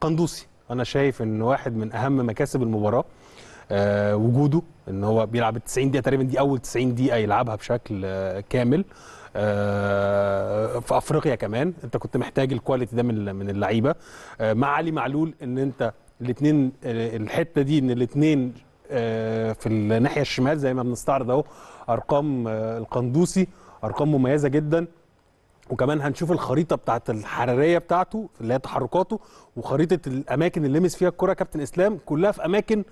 قندوسي انا شايف ان واحد من اهم مكاسب المباراه آه، وجوده ان هو بيلعب 90 دقيقه تقريبا دي اول 90 دقيقه يلعبها بشكل آه، كامل آه، في افريقيا كمان انت كنت محتاج الكواليتي ده من من اللعيبه مع علي معلول ان انت الاثنين الحته دي ان الاثنين في الناحيه الشمال زي ما بنستعرض اهو ارقام القندوسي ارقام مميزه جدا وكمان هنشوف الخريطه بتاعه الحراريه بتاعته اللي هي تحركاته وخريطه الاماكن اللي لمس فيها الكره كابتن اسلام كلها في اماكن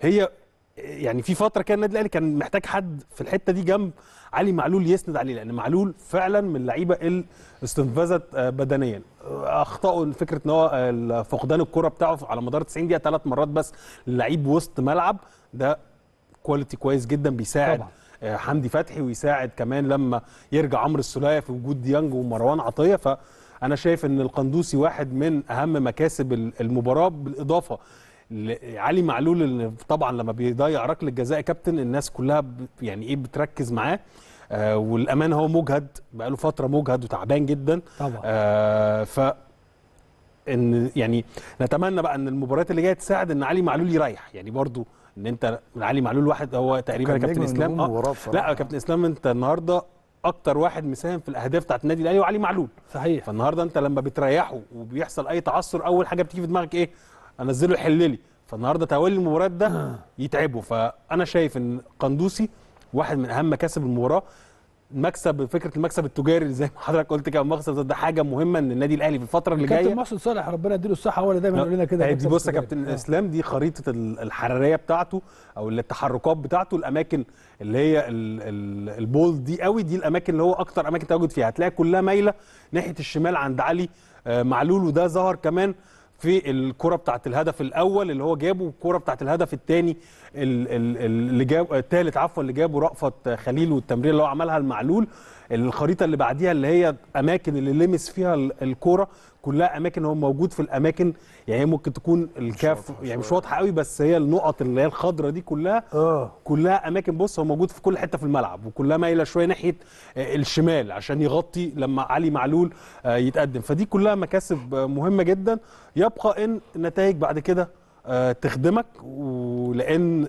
هي يعني في فتره كان النادي الاهلي كان محتاج حد في الحته دي جنب علي معلول يسند عليه لان معلول فعلا من اللعيبه اللي استنفذت آه، بدنيا اخطاوا فكره ان هو آه، فقدان الكره بتاعه على مدار 90 دقيقه ثلاث مرات بس لعيب وسط ملعب ده كواليتي كويس جدا بيساعد طبعا. آه، حمدي فتحي ويساعد كمان لما يرجع عمرو السلايه في وجود ديانج ومروان عطيه فانا شايف ان القندوسي واحد من اهم مكاسب المباراه بالاضافه علي معلول اللي طبعا لما بيضيع ركله جزاء كابتن الناس كلها يعني ايه بتركز معاه آه والامان هو مجهد بقاله فتره مجهد وتعبان جدا طبعا آه ف ان يعني نتمنى بقى ان المباريات اللي جايه تساعد ان علي معلول يريح يعني برضو ان انت علي معلول واحد هو تقريبا كابتن اسلام اه لا كابتن اسلام انت النهارده اكتر واحد مساهم في الاهداف بتاعت النادي الاهلي وعلي معلول صحيح فالنهارده انت لما بتريحه وبيحصل اي تعثر اول حاجه بتيجي في دماغك ايه انزله يحل لي فالنهارده تولي المباريات ده يتعبه فانا شايف ان قندوسي واحد من اهم مكاسب المباراه مكسب فكره المكسب التجاري زي ما حضرتك قلت كان مكسب ده حاجه مهمه ان النادي الاهلي في الفتره اللي جايه كابتن محسن صالح ربنا يديله الصحه هو اللي دايما يقول لنا كده دي طيب، بص يا كابتن آه. اسلام دي خريطه الحراريه بتاعته او التحركات بتاعته الاماكن اللي هي البول دي قوي دي الاماكن اللي هو اكتر اماكن تواجد فيها هتلاقي كلها مايله ناحيه الشمال عند علي آه، معلول وده ظهر كمان في الكره بتاعه الهدف الاول اللي هو جابه والكره بتاعه الهدف الثاني اللي جاب الثالث عفوا اللي جابه رأفت خليل والتمرير اللي هو عملها المعلول الخريطه اللي بعديها اللي هي اماكن اللي لمس فيها الكوره كلها اماكن هو موجود في الاماكن يعني ممكن تكون الكاف يعني مش واضحه قوي بس هي النقط اللي هي الخضره دي كلها أوه. كلها اماكن بص هو موجود في كل حته في الملعب وكلها مايله شويه ناحيه آه، الشمال عشان يغطي لما علي معلول آه، يتقدم فدي كلها مكاسب مهمه جدا يبقى ان النتائج بعد كده آه، تخدمك ولان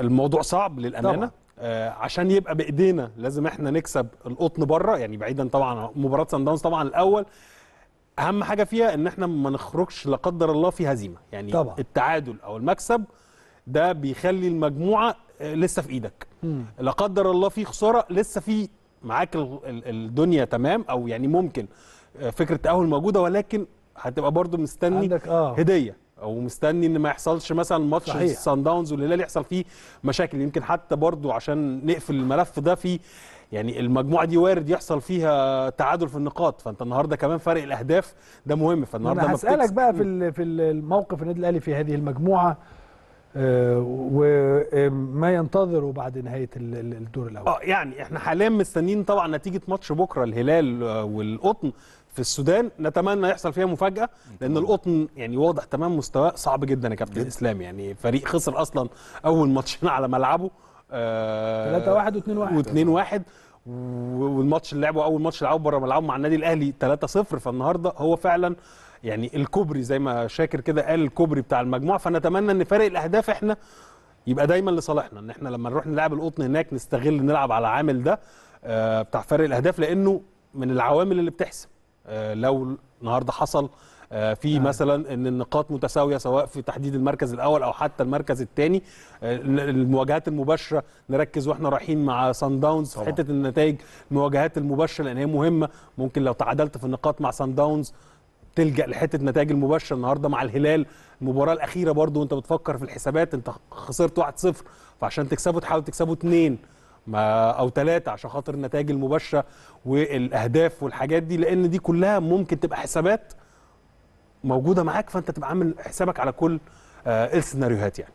الموضوع صعب للامانه طبعا. آه، عشان يبقى بايدينا لازم احنا نكسب القطن بره يعني بعيدا طبعا مباراه سان داونز طبعا الاول اهم حاجه فيها ان احنا ما نخرجش لا قدر الله في هزيمه يعني طبعا. التعادل او المكسب ده بيخلي المجموعه آه، لسه في ايدك لا قدر الله في خساره لسه في معاك الدنيا تمام او يعني ممكن آه، فكره تاهل موجوده ولكن هتبقى برضو مستني عندك آه. هديه او مستني ان ما يحصلش مثلا ماتش سان داونز والهلال يحصل فيه مشاكل يمكن حتى برضو عشان نقفل الملف ده في يعني المجموعه دي وارد يحصل فيها تعادل في النقاط فانت النهارده كمان فرق الاهداف ده مهم فالنهارده انا هسالك بقى في في الموقف النادي الاهلي في هذه المجموعه آه، وما آه، ينتظره بعد نهايه الدور الاول اه يعني احنا حاليا مستنيين طبعا نتيجه ماتش بكره الهلال آه، والقطن في السودان نتمنى يحصل فيها مفاجاه لان القطن يعني واضح تمام مستواه صعب جدا يا كابتن اسلام يعني فريق خسر اصلا اول ماتشين على ملعبه 3 1 و2 1 و2 1 والماتش اللي لعبه اول ماتش لعبه بره ملعبه مع النادي الاهلي 3 0 فالنهارده هو فعلا يعني الكوبري زي ما شاكر كده قال الكوبري بتاع المجموعه فنتمنى ان فارق الاهداف احنا يبقى دايما لصالحنا ان احنا لما نروح نلعب القطن هناك نستغل نلعب على عامل ده آه، بتاع فارق الاهداف لانه من العوامل اللي بتحسم آه، لو النهارده حصل آه، في أيوة. مثلا ان النقاط متساويه سواء في تحديد المركز الاول او حتى المركز الثاني المواجهات المباشره نركز واحنا رايحين مع سان داونز في حته النتائج المواجهات المباشره لان هي مهمه ممكن لو تعادلت في النقاط مع سان داونز تلجا لحته نتائج المباشره النهارده مع الهلال المباراه الاخيره برضو وانت بتفكر في الحسابات انت خسرت 1-0 فعشان تكسبه تحاول تكسبه 2 ما او ثلاثه عشان خاطر النتائج المباشره والاهداف والحاجات دي لان دي كلها ممكن تبقى حسابات موجوده معاك فانت تبقى عامل حسابك على كل آه، السيناريوهات يعني